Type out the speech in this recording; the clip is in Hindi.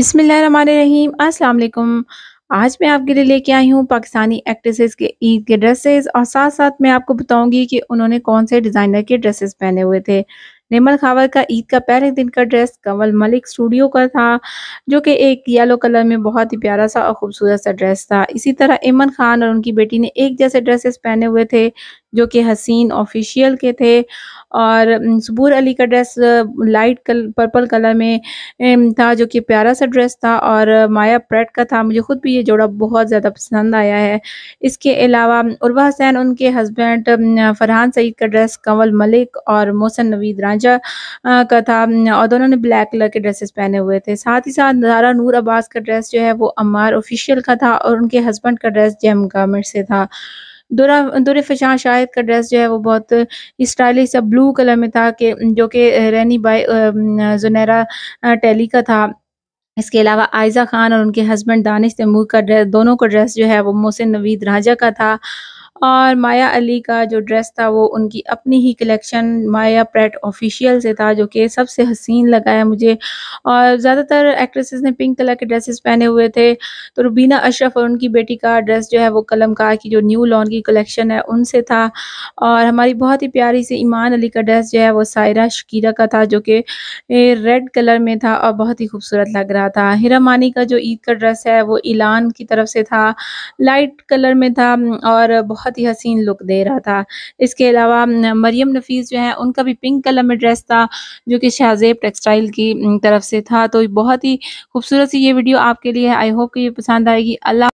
बिसमीम वालेकुम आज मैं आपके लिए लेके आई हूँ पाकिस्तानी एक्ट्रेसेस के ईद के ड्रेसेस और साथ साथ मैं आपको बताऊंगी कि उन्होंने कौन से डिज़ाइनर के ड्रेसेस पहने हुए थे निर्मल खावर का ईद का पहले दिन का ड्रेस कंवल मलिक स्टूडियो का था जो कि एक येलो कलर में बहुत ही प्यारा सा और खूबसूरत सा ड्रेस था इसी तरह इमन खान और उनकी बेटी ने एक जैसे ड्रेसेस पहने हुए थे जो कि हसीन ऑफिशियल के थे और सबूर अली का ड्रेस लाइट कल पर्पल कलर में था जो कि प्यारा सा ड्रेस था और माया प्रेट का था मुझे खुद भी ये जोड़ा बहुत ज़्यादा पसंद आया है इसके अलावा उर्वा हसैन उनके हस्बैंड फरहान सईद का ड्रेस कंवल मलिक और मोहसन नवीद रांझा का था और दोनों ने ब्लैक कलर के ड्रेसेस पहने हुए थे साथ ही साथ नारा नूर अब्बास का ड्रेस जो है वो अमार ऑफिशियल का था और उनके हस्बैंड का ड्रेस जेम गारमेंट से था दुरा दुर फिशान शाहिद का ड्रेस जो है वो बहुत स्टाइलिश सा ब्लू कलर में था कि जो कि रैनी बाई जुनैरा टैली का था इसके अलावा आयज़ा खान और उनके हस्बैंड दानिश तैमूर का ड्रेस दोनों का ड्रेस जो है वो मोहसिन नवीद राजा का था और माया अली का जो ड्रेस था वो उनकी अपनी ही कलेक्शन माया प्रेट ऑफिशियल से था जो कि सबसे हसीन है मुझे और ज़्यादातर एक्ट्रेसेस ने पिंक कलर के ड्रेसेस पहने हुए थे तो रुबीना अशरफ और उनकी बेटी का ड्रेस जो है वो कलमकार की जो न्यू लॉन की कलेक्शन है उनसे था और हमारी बहुत ही प्यारी सी ईमान अली का ड्रेस जो है वो सायरा शकीरा का था जो कि रेड कलर में था और बहुत ही खूबसूरत लग रहा था हिरा मानी का जो ईद का ड्रेस है वो इलान की तरफ से था लाइट कलर में था और बहुत बहुत ही हसीन लुक दे रहा था इसके अलावा मरियम नफीस जो है उनका भी पिंक कलर में ड्रेस था जो कि शाहजेब टेक्सटाइल की तरफ से था तो बहुत ही खूबसूरत सी ये वीडियो आपके लिए आई होप कि ये पसंद आएगी अल्लाह